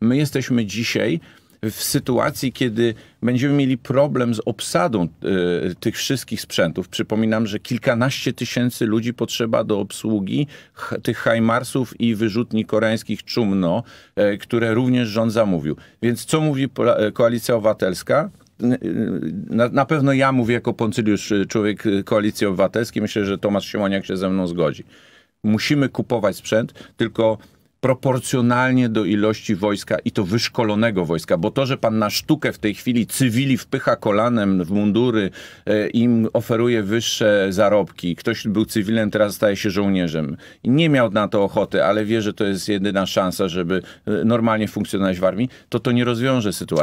My jesteśmy dzisiaj w sytuacji, kiedy będziemy mieli problem z obsadą y, tych wszystkich sprzętów. Przypominam, że kilkanaście tysięcy ludzi potrzeba do obsługi tych hajmarsów i wyrzutni koreańskich Czumno, y, e, które również rząd zamówił. Więc co mówi e, Koalicja Obywatelska? Na, na, pewno ja mówię jako Poncyliusz, człowiek Koalicji Obywatelskiej, myślę, że Tomasz Siemoniak się ze mną zgodzi. Musimy kupować sprzęt, tylko proporcjonalnie do ilości wojska i to wyszkolonego wojska, bo to, że pan na sztukę w tej chwili cywili wpycha kolanem w mundury, e, im oferuje wyższe zarobki, ktoś był cywilem, teraz staje się żołnierzem i nie miał na to ochoty, ale wie, że to jest jedyna szansa, żeby e, normalnie funkcjonować w armii, to to nie rozwiąże sytuacji.